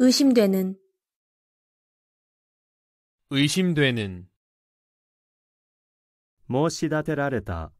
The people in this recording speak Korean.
의심되는 의심되는 申し立てられた